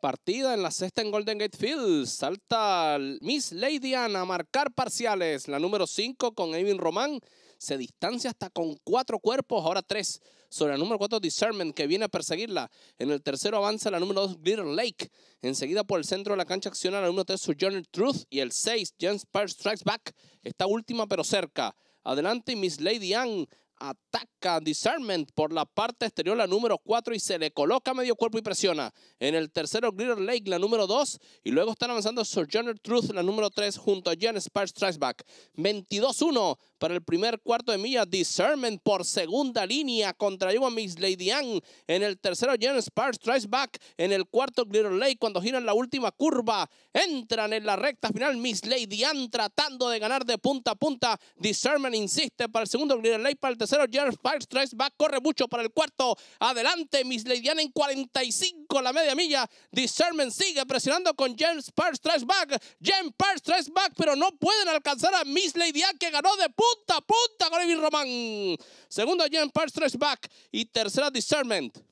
Partida en la sexta en Golden Gate Field, Salta Miss Lady Anne a marcar parciales. La número 5 con Evin Román se distancia hasta con cuatro cuerpos, ahora tres, sobre la número 4, Discernment, que viene a perseguirla. En el tercero avanza la número 2, Glitter Lake. Enseguida por el centro de la cancha acciona la número tres Sojourner Truth y el 6, James Spire Strikes Back. Está última pero cerca. Adelante Miss Lady Anne ataca Discernment por la parte exterior, la número 4, y se le coloca medio cuerpo y presiona. En el tercero, Glitter Lake, la número 2, y luego están avanzando Sojourner Truth, la número 3, junto a Jan Sparks Back. 22-1 para el primer cuarto de milla, Discernment por segunda línea contra Iowa Miss Lady Ann. En el tercero, Jan Sparks Back. En el cuarto, Glitter Lake, cuando giran la última curva, entran en la recta final Miss Lady Ann tratando de ganar de punta a punta. Discernment insiste para el segundo, Glitter Lake para el tercero tercero, James Parks, tres corre mucho para el cuarto. Adelante, Miss Anne en 45, la media milla. Discernment sigue presionando con James Parks, back. James Parks, back, pero no pueden alcanzar a Miss Anne que ganó de punta a punta con Evil Román. Segundo, James Parks, back. Y tercera, Discernment.